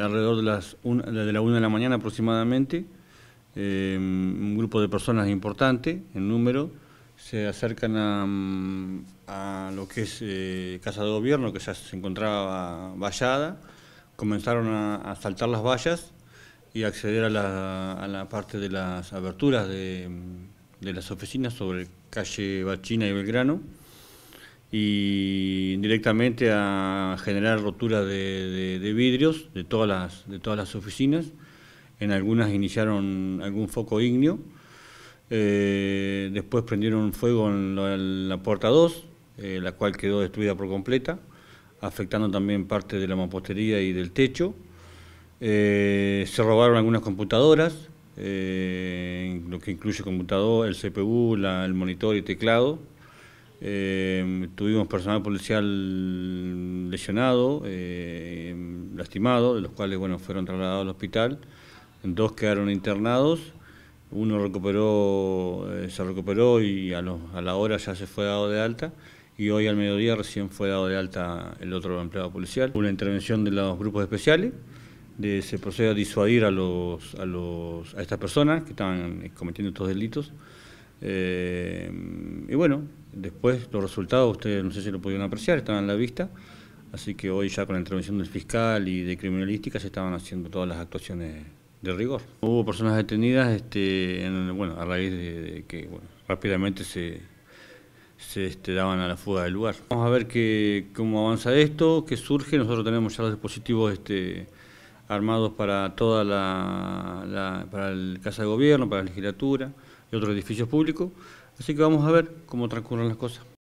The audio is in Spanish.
alrededor de las de la 1 de la mañana aproximadamente, em, un grupo de personas importante en número se acercan a, mm, lo que es eh, Casa de Gobierno, que ya se encontraba vallada, comenzaron a, saltar las vallas y acceder a la, a la, parte de las aberturas de, de las oficinas sobre calle Bachina y Belgrano y directamente a generar rotura de, vidrios de todas, las, de todas las oficinas. En algunas iniciaron algún foco ignio. Eh, después prendieron fuego en la, puerta 2, eh, la cual quedó destruida por completa, afectando también parte de la mampostería y del techo. Eh, se robaron algunas computadoras, lo que incluye computador, el CPU, el monitor y teclado. Em, tuvimos personal policial lesionado, em, lastimado, de los cuales bueno, fueron trasladados al hospital. Dos quedaron internados, uno recuperó, eh, se recuperó y a, la hora ya se fue dado de alta. Y hoy al mediodía recién fue dado de alta el otro empleado policial. Una intervención de los grupos especiales. De, se procede a disuadir a, los, a estas personas que estaban cometiendo estos delitos. Em, y bueno, Después los resultados, ustedes no sé si lo pudieron apreciar, estaban a la vista, así que hoy ya con la intervención del fiscal y de criminalística se estaban haciendo todas las actuaciones de rigor. Hubo personas detenidas este, bueno, a raíz de, que rápidamente se, se este, daban a la fuga del lugar. Vamos a ver que, cómo avanza esto, qué surge. Nosotros tenemos ya los dispositivos este, armados para toda la, para el Casa de Gobierno, para la legislatura y otros edificios públicos. Así que vamos a ver cómo transcurren las cosas.